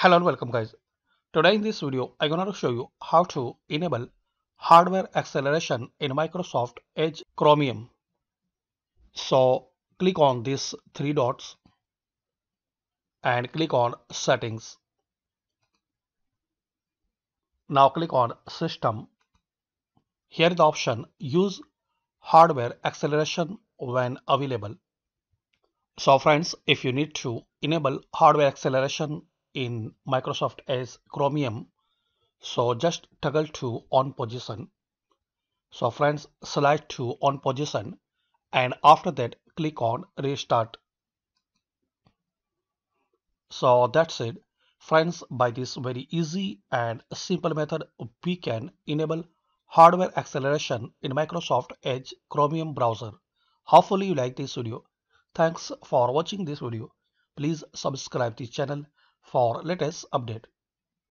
hello and welcome guys today in this video i'm going to show you how to enable hardware acceleration in microsoft edge chromium so click on these three dots and click on settings now click on system Here is the option use hardware acceleration when available so friends if you need to enable hardware acceleration in Microsoft Edge Chromium. So just toggle to on position. So friends select to on position and after that click on restart. So that's it. Friends, by this very easy and simple method, we can enable hardware acceleration in Microsoft Edge Chromium browser. Hopefully you like this video. Thanks for watching this video. Please subscribe the channel for let us update